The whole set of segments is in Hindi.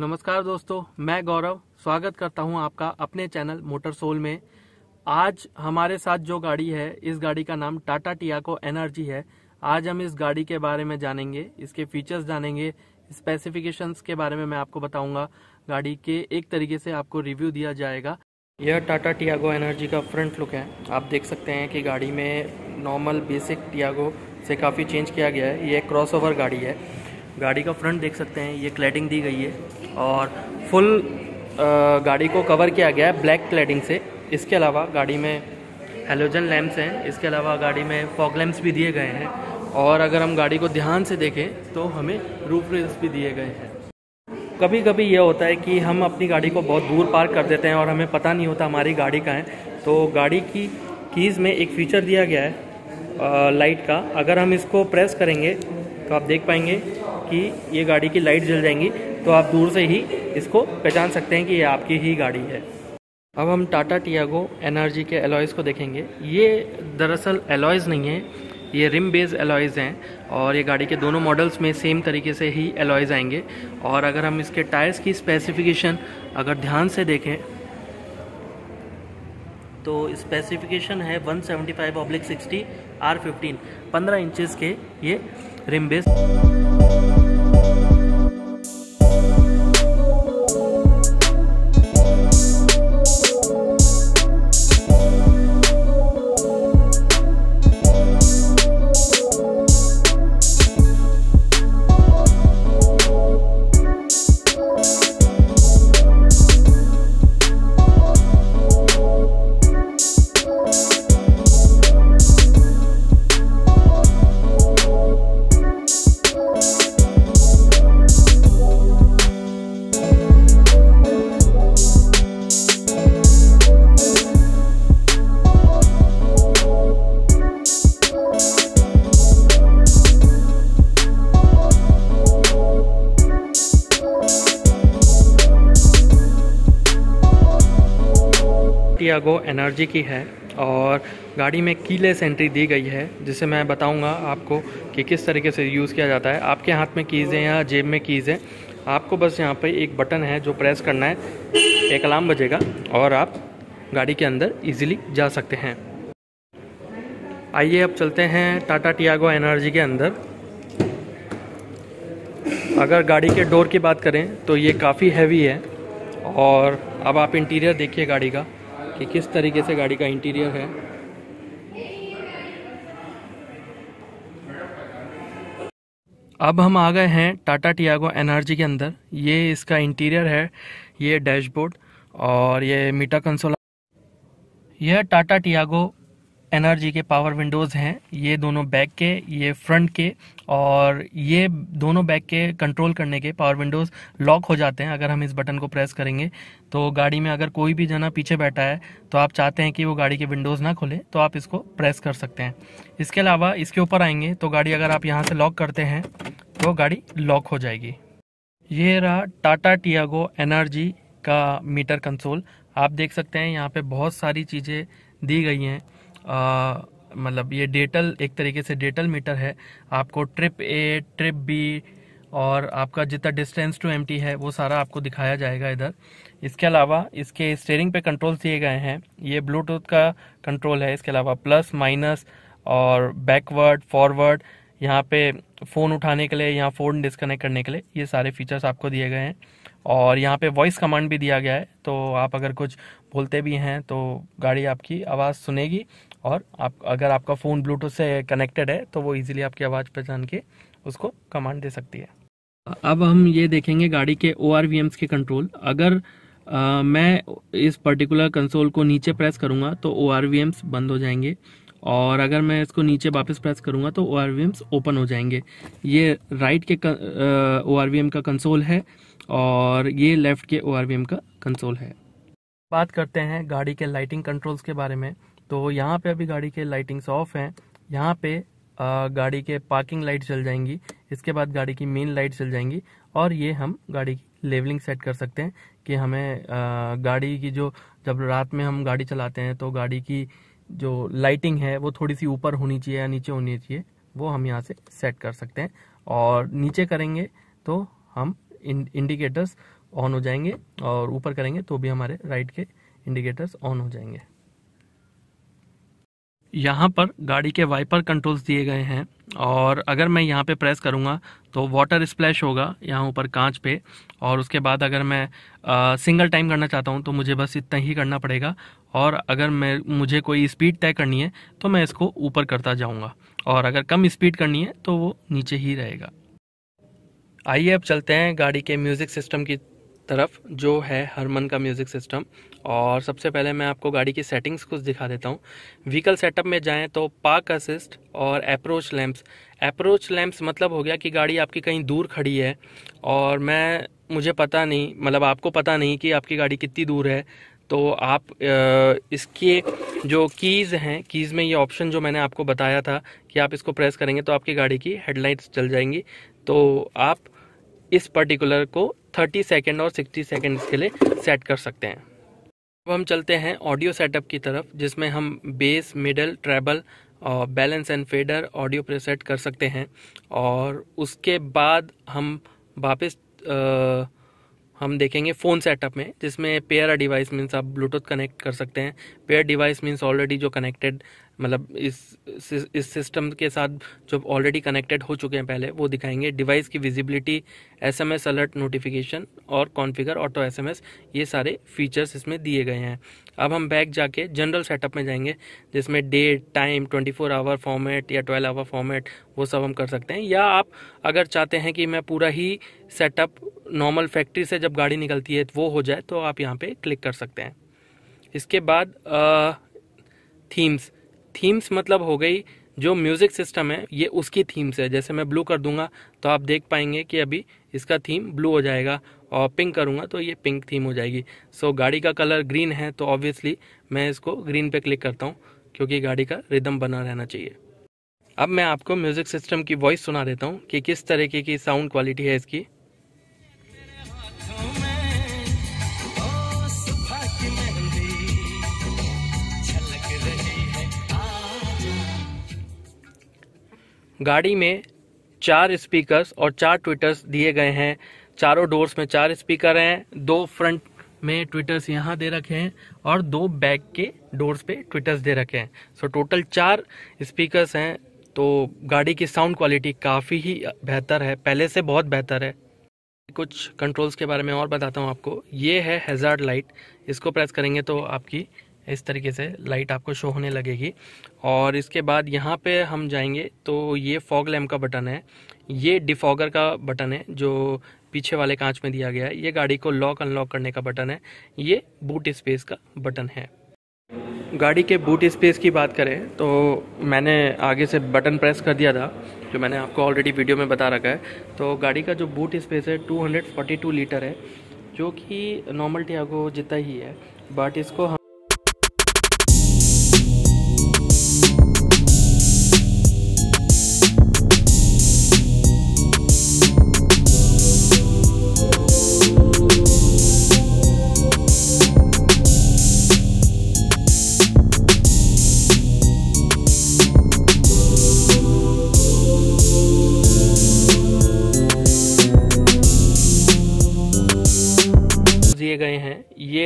नमस्कार दोस्तों मैं गौरव स्वागत करता हूं आपका अपने चैनल मोटर सोल में आज हमारे साथ जो गाड़ी है इस गाड़ी का नाम टाटा टियाको एनर्जी है आज हम इस गाड़ी के बारे में जानेंगे इसके फीचर्स जानेंगे स्पेसिफिकेशंस के बारे में मैं आपको बताऊंगा गाड़ी के एक तरीके से आपको रिव्यू दिया जाएगा यह टाटा टियागो एनर्जी का फ्रंट लुक है आप देख सकते हैं कि गाड़ी में नॉर्मल बेसिक टियागो से काफ़ी चेंज किया गया है ये एक गाड़ी है गाड़ी का फ्रंट देख सकते हैं ये क्लैडिंग दी गई है और फुल गाड़ी को कवर किया गया है ब्लैक क्लैडिंग से इसके अलावा गाड़ी में हेलोजन लैम्प्स हैं इसके अलावा गाड़ी में फॉग लैम्प्स भी दिए गए हैं और अगर हम गाड़ी को ध्यान से देखें तो हमें रूफ रेल्स भी दिए गए हैं कभी कभी यह होता है कि हम अपनी गाड़ी को बहुत दूर पार्क कर देते हैं और हमें पता नहीं होता हमारी गाड़ी का है तो गाड़ी की कीज़ में एक फ़ीचर दिया गया है आ, लाइट का अगर हम इसको प्रेस करेंगे तो आप देख पाएंगे कि ये गाड़ी की लाइट जल जाएंगी तो आप दूर से ही इसको पहचान सकते हैं कि ये आपकी ही गाड़ी है अब हम टाटा टियागो एनर्जी के एलॉयज़ को देखेंगे ये दरअसल एलॉयज़ नहीं है ये रिम बेस्ड एलॉयज़ हैं और ये गाड़ी के दोनों मॉडल्स में सेम तरीके से ही एलॉयज़ आएंगे और अगर हम इसके टायर्स की स्पेसिफिकेशन अगर ध्यान से देखें तो स्पेसिफिकेशन है 175 seventy five oblique sixty R fifteen पंद्रह इंचज़ के ये रिम इंडियागो एनर्जी की है और गाड़ी में कीलेस एंट्री दी गई है जिसे मैं बताऊंगा आपको कि किस तरीके से यूज़ किया जाता है आपके हाथ में कीज़ हैं या जेब में कीज़ हैं आपको बस यहाँ पर एक बटन है जो प्रेस करना है एक अलार्म बजेगा और आप गाड़ी के अंदर इजीली जा सकते हैं आइए अब चलते हैं टाटा टियागो एनर्जी के अंदर अगर गाड़ी के डोर की बात करें तो ये काफ़ी हैवी है और अब आप इंटीरियर देखिए गाड़ी का कि किस तरीके से गाड़ी का इंटीरियर है अब हम आ गए हैं टाटा टियागो एनर्जी के अंदर ये इसका इंटीरियर है ये डैशबोर्ड और ये मीटा कंसोला यह टाटा टियागो एनर्जी के पावर विंडोज़ हैं ये दोनों बैक के ये फ्रंट के और ये दोनों बैक के कंट्रोल करने के पावर विंडोज़ लॉक हो जाते हैं अगर हम इस बटन को प्रेस करेंगे तो गाड़ी में अगर कोई भी जना पीछे बैठा है तो आप चाहते हैं कि वो गाड़ी के विंडोज़ ना खोले तो आप इसको प्रेस कर सकते हैं इसके अलावा इसके ऊपर आएंगे तो गाड़ी अगर आप यहाँ से लॉक करते हैं तो गाड़ी लॉक हो जाएगी ये रहा टाटा टियागो एनर्जी का मीटर कंसोल आप देख सकते हैं यहाँ पर बहुत सारी चीज़ें दी गई हैं मतलब ये डेटल एक तरीके से डेटल मीटर है आपको ट्रिप ए ट्रिप बी और आपका जितना डिस्टेंस टू एम है वो सारा आपको दिखाया जाएगा इधर इसके अलावा इसके स्टेयरिंग पे कंट्रोल दिए गए हैं ये ब्लूटूथ का कंट्रोल है इसके अलावा प्लस माइनस और बैकवर्ड फॉरवर्ड यहाँ पे फ़ोन उठाने के लिए यहाँ फ़ोन डिस्कनेक्ट करने के लिए ये सारे फीचर्स आपको दिए गए हैं और यहाँ पे वॉइस कमांड भी दिया गया है तो आप अगर कुछ बोलते भी हैं तो गाड़ी आपकी आवाज़ सुनेगी और आप अगर आपका फ़ोन ब्लूटूथ से कनेक्टेड है तो वो इजीली आपकी आवाज़ पहचान के उसको कमांड दे सकती है अब हम ये देखेंगे गाड़ी के ओ आर वी एम्स के कंट्रोल अगर आ, मैं इस पर्टिकुलर कंसोल को नीचे प्रेस करूँगा तो ओ आर वी एम्स बंद हो जाएंगे और अगर मैं इसको नीचे वापस प्रेस करूँगा तो O R V Ms open हो जाएंगे ये राइट के ओ आर वी एम का कंसोल है और ये लेफ्ट के ओ आर वी एम का कंसोल है बात करते हैं गाड़ी के लाइटिंग कंट्रोल्स के बारे में तो यहाँ पे अभी गाड़ी के लाइटिंग्स ऑफ हैं यहाँ पे आ, गाड़ी के पार्किंग लाइट चल जाएंगी इसके बाद गाड़ी की मेन लाइट चल जाएंगी और ये हम गाड़ी की लेवलिंग सेट कर सकते हैं कि हमें आ, गाड़ी की जो जब रात में हम गाड़ी चलाते हैं तो गाड़ी की जो लाइटिंग है वो थोड़ी सी ऊपर होनी चाहिए या नीचे होनी चाहिए वो हम यहाँ से सेट कर सकते हैं और नीचे करेंगे तो हम इंडिकेटर्स ऑन हो जाएंगे और ऊपर करेंगे तो भी हमारे राइट के इंडिकेटर्स ऑन हो जाएंगे यहाँ पर गाड़ी के वाइपर कंट्रोल्स दिए गए हैं और अगर मैं यहाँ पे प्रेस करूँगा तो वाटर स्प्लैश होगा यहाँ ऊपर कांच पे और उसके बाद अगर मैं आ, सिंगल टाइम करना चाहता हूँ तो मुझे बस इतना ही करना पड़ेगा और अगर मैं मुझे कोई स्पीड तय करनी है तो मैं इसको ऊपर करता जाऊँगा और अगर कम स्पीड करनी है तो वो नीचे ही रहेगा आइए अब चलते हैं गाड़ी के म्यूज़िक सिस्टम की तरफ जो है हरमन का म्यूज़िक सिस्टम और सबसे पहले मैं आपको गाड़ी की सेटिंग्स कुछ दिखा देता हूँ व्हीकल सेटअप में जाएँ तो पार्क असिस्ट और अप्रोच लैंप्स अप्रोच लैंप्स मतलब हो गया कि गाड़ी आपकी कहीं दूर खड़ी है और मैं मुझे पता नहीं मतलब आपको पता नहीं कि आपकी गाड़ी कितनी दूर है तो आप इसके जो कीज़ हैं कीज़ में ये ऑप्शन जो मैंने आपको बताया था कि आप इसको प्रेस करेंगे तो आपकी गाड़ी की हेडलाइट्स चल जाएंगी तो आप इस पर्टिकुलर को 30 सेकेंड और 60 सेकेंड के लिए सेट कर सकते हैं अब हम चलते हैं ऑडियो सेटअप की तरफ जिसमें हम बेस मिडल ट्रेबल और balance and fader audio preset कर सकते हैं और उसके बाद हम वापस हम देखेंगे फ़ोन सेटअप में जिसमें पेयर डिवाइस मीन्स आप ब्लूटूथ कनेक्ट कर सकते हैं पेयर डिवाइस मीन्स ऑलरेडी जो कनेक्टेड मतलब इस इस सिस्टम के साथ जो ऑलरेडी कनेक्टेड हो चुके हैं पहले वो दिखाएंगे डिवाइस की विजिबिलिटी एसएमएस अलर्ट नोटिफिकेशन और कॉन्फ़िगर ऑटो एसएमएस ये सारे फीचर्स इसमें दिए गए हैं अब हम बैक जाके जनरल सेटअप में जाएंगे जिसमें डेट टाइम 24 आवर फॉर्मेट या 12 आवर फॉर्मेट वो सब हम कर सकते हैं या आप अगर चाहते हैं कि मैं पूरा ही सेटअप नॉर्मल फैक्ट्री से जब गाड़ी निकलती है वो हो जाए तो आप यहाँ पर क्लिक कर सकते हैं इसके बाद आ, थीम्स थीम्स मतलब हो गई जो म्यूज़िक सिस्टम है ये उसकी थीम्स है जैसे मैं ब्लू कर दूंगा तो आप देख पाएंगे कि अभी इसका थीम ब्लू हो जाएगा और पिंक करूंगा तो ये पिंक थीम हो जाएगी सो so, गाड़ी का कलर ग्रीन है तो ऑब्वियसली मैं इसको ग्रीन पे क्लिक करता हूँ क्योंकि गाड़ी का रिदम बना रहना चाहिए अब मैं आपको म्यूज़िक सिस्टम की वॉइस सुना देता हूँ कि किस तरीके की साउंड क्वालिटी है इसकी गाड़ी में चार स्पीकर्स और चार ट्विटर्स दिए गए हैं चारों डोर्स में चार स्पीकर हैं दो फ्रंट में ट्विटर्स यहाँ दे रखे हैं और दो बैक के डोर्स पे ट्विटर्स दे रखे हैं सो टोटल चार स्पीकर्स हैं तो गाड़ी की साउंड क्वालिटी काफ़ी ही बेहतर है पहले से बहुत बेहतर है कुछ कंट्रोल्स के बारे में और बताता हूँ आपको ये है हेजार्ड लाइट इसको प्रेस करेंगे तो आपकी इस तरीके से लाइट आपको शो होने लगेगी और इसके बाद यहाँ पे हम जाएंगे तो ये फॉग लैम्प का बटन है ये डिफॉगर का बटन है जो पीछे वाले कांच में दिया गया है ये गाड़ी को लॉक अनलॉक करने का बटन है ये बूट स्पेस का बटन है गाड़ी के बूट स्पेस की बात करें तो मैंने आगे से बटन प्रेस कर दिया था जो मैंने आपको ऑलरेडी वीडियो में बता रखा है तो गाड़ी का जो बूट स्पेस है 242 लीटर है जो कि नॉर्मल टियागो जितना ही है बट इसको हम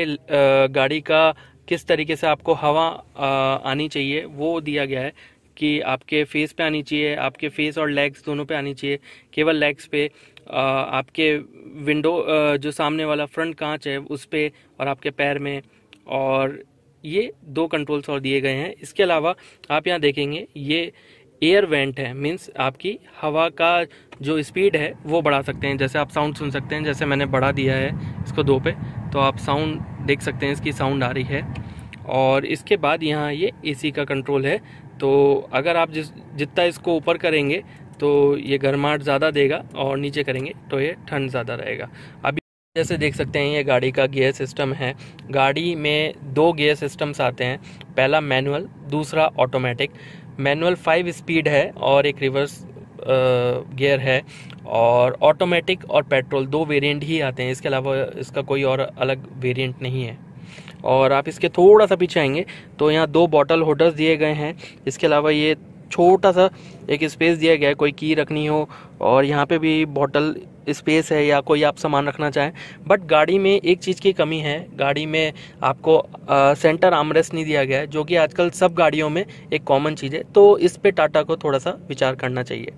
गाड़ी का किस तरीके से आपको हवा आनी चाहिए वो दिया गया है कि आपके फेस पे आनी चाहिए आपके फेस और लेग्स दोनों पे आनी चाहिए केवल लेग्स पे आपके विंडो जो सामने वाला फ्रंट कांच है उस पे और आपके पैर में और ये दो कंट्रोल्स और दिए गए हैं इसके अलावा आप यहाँ देखेंगे ये एयर वेंट है मीन्स आपकी हवा का जो स्पीड है वो बढ़ा सकते हैं जैसे आप साउंड सुन सकते हैं जैसे मैंने बढ़ा दिया है इसको दो पे तो आप साउंड देख सकते हैं इसकी साउंड आ रही है और इसके बाद यहाँ ये एसी का कंट्रोल है तो अगर आप जिस जितना इसको ऊपर करेंगे तो ये गर्माहट ज़्यादा देगा और नीचे करेंगे तो ये ठंड ज़्यादा रहेगा अभी जैसे देख सकते हैं ये गाड़ी का गियर सिस्टम है गाड़ी में दो गियर सिस्टम्स आते हैं पहला मैनुअल दूसरा ऑटोमेटिक मैनुअल फाइव स्पीड है और एक रिवर्स गियर है और ऑटोमेटिक और पेट्रोल दो वेरिएंट ही आते हैं इसके अलावा इसका कोई और अलग वेरिएंट नहीं है और आप इसके थोड़ा सा पीछे आएंगे तो यहाँ दो बॉटल होल्डर्स दिए गए हैं इसके अलावा ये छोटा सा एक स्पेस दिया गया है कोई की रखनी हो और यहाँ पे भी बॉटल स्पेस है या कोई आप सामान रखना चाहें बट गाड़ी में एक चीज़ की कमी है गाड़ी में आपको आ, सेंटर आमरेस्ट नहीं दिया गया है जो कि आजकल सब गाड़ियों में एक कॉमन चीज़ है तो इस पे टाटा को थोड़ा सा विचार करना चाहिए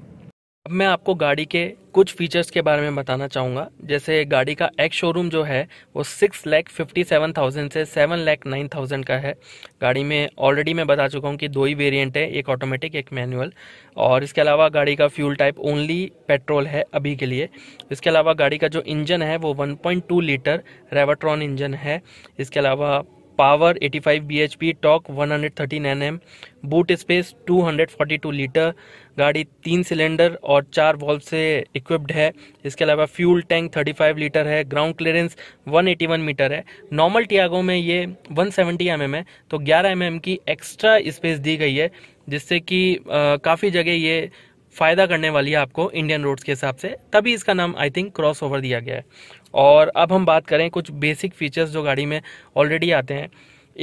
अब मैं आपको गाड़ी के कुछ फीचर्स के बारे में बताना चाहूँगा जैसे गाड़ी का एक्स शोरूम जो है वो six lakh fifty seven thousand से सेवन लैख नाइन थाउजेंड का है गाड़ी में ऑलरेडी मैं बता चुका हूँ कि दो ही वेरिएंट है एक ऑटोमेटिक एक मैनुअल और इसके अलावा गाड़ी का फ्यूल टाइप ओनली पेट्रोल है अभी के लिए इसके अलावा गाड़ी का जो इंजन है वो one point two litre Revotron engine है इसके अलावा power 85 P torque one hundred boot space 242 litre गाड़ी तीन सिलेंडर और चार वॉल्व से इक्विप्ड है इसके अलावा फ्यूल टैंक 35 लीटर है ग्राउंड क्लियरेंस 181 मीटर है नॉर्मल टियागो में ये 170 सेवेंटी mm है तो 11 mm की एक्स्ट्रा स्पेस दी गई है जिससे कि काफ़ी जगह ये फ़ायदा करने वाली है आपको इंडियन रोड्स के हिसाब से तभी इसका नाम आई थिंक क्रॉस ओवर दिया गया है और अब हम बात करें कुछ बेसिक फीचर्स जो गाड़ी में ऑलरेडी आते हैं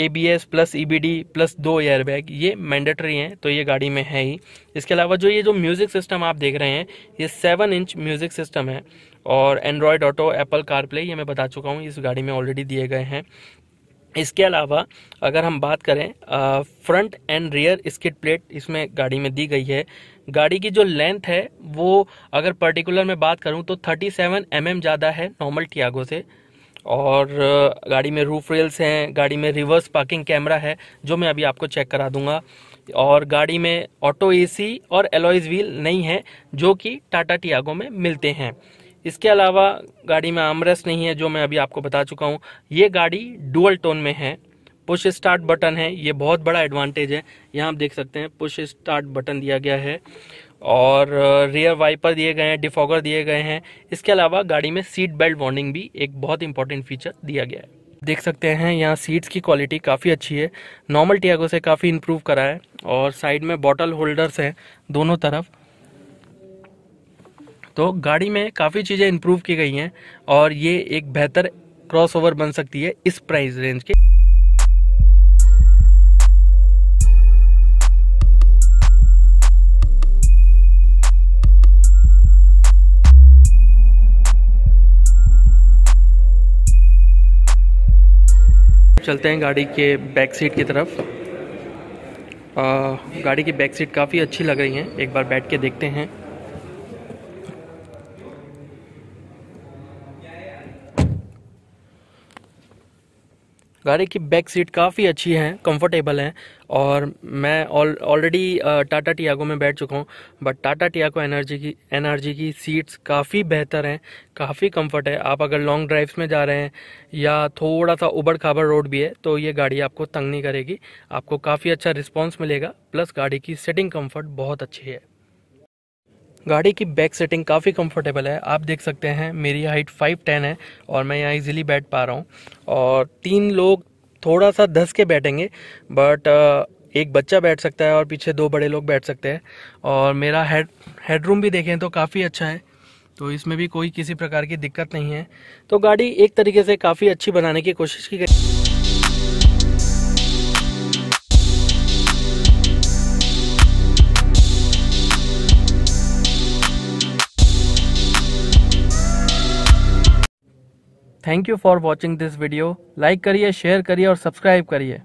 A B S plus E B D plus दो एयरबैग ये मैंडेटरी हैं तो ये गाड़ी में है ही इसके अलावा जो ये जो म्यूज़िक सिस्टम आप देख रहे हैं ये सेवन इंच म्यूज़िक सिस्टम है और एंड्रॉयड ऑटो एप्पल कारप्ले ये मैं बता चुका हूँ इस गाड़ी में ऑलरेडी दिए गए हैं इसके अलावा अगर हम बात करें front and rear skid plate इसमें गाड़ी में दी गई है गाड़ी की जो लेंथ है वो अगर पर्टिकुलर में बात करूँ तो 37 सेवन mm ज़्यादा है नॉर्मल टियागो से और गाड़ी में रूफ रेल्स हैं गाड़ी में रिवर्स पार्किंग कैमरा है जो मैं अभी आपको चेक करा दूंगा और गाड़ी में ऑटो एसी और एलॉयज व्हील नहीं है जो कि टाटा टियागो में मिलते हैं इसके अलावा गाड़ी में आमरस नहीं है जो मैं अभी आपको बता चुका हूँ ये गाड़ी डुअल टोन में है पुश स्टार्ट बटन है ये बहुत बड़ा एडवांटेज है यहाँ आप देख सकते हैं पुश स्टार्ट बटन दिया गया है और रियर uh, वाइपर दिए गए हैं डिफॉगर दिए गए हैं इसके अलावा गाड़ी में सीट बेल्ट वार्निंग भी एक बहुत इंपॉर्टेंट फीचर दिया गया है देख सकते हैं यहाँ सीट्स की क्वालिटी काफ़ी अच्छी है नॉर्मल टियागो से काफ़ी इम्प्रूव करा है और साइड में बॉटल होल्डर्स हैं दोनों तरफ तो गाड़ी में काफ़ी चीज़ें इम्प्रूव की गई हैं और ये एक बेहतर क्रॉसओवर बन सकती है इस प्राइस रेंज के चलते हैं गाड़ी के बैक सीट की तरफ आ, गाड़ी की बैक सीट काफ़ी अच्छी लग रही है एक बार बैठ के देखते हैं गाड़ी की बैक सीट काफ़ी अच्छी है कंफर्टेबल है और मैं ऑलरेडी टाटा टियागो में बैठ चुका हूँ बट टाटा टियागो एनर्जी की एनर्जी की सीट्स काफ़ी बेहतर हैं काफ़ी कंफर्ट है आप अगर लॉन्ग ड्राइव्स में जा रहे हैं या थोड़ा सा उबड़ खाबड़ रोड भी है तो ये गाड़ी आपको तंग नहीं करेगी आपको काफ़ी अच्छा रिस्पॉन्स मिलेगा प्लस गाड़ी की सेटिंग कम्फर्ट बहुत अच्छी है गाड़ी की बैक सेटिंग काफ़ी कंफर्टेबल है आप देख सकते हैं मेरी हाइट 5'10 है और मैं यहाँ इजीली बैठ पा रहा हूँ और तीन लोग थोड़ा सा धस के बैठेंगे बट uh, एक बच्चा बैठ सकता है और पीछे दो बड़े लोग बैठ सकते हैं और मेरा हेड हेडरूम भी देखें तो काफ़ी अच्छा है तो इसमें भी कोई किसी प्रकार की दिक्कत नहीं है तो गाड़ी एक तरीके से काफ़ी अच्छी बनाने की कोशिश की गई thank you for watching this video like करिए शेयर करिए और सब्सक्राइब करिए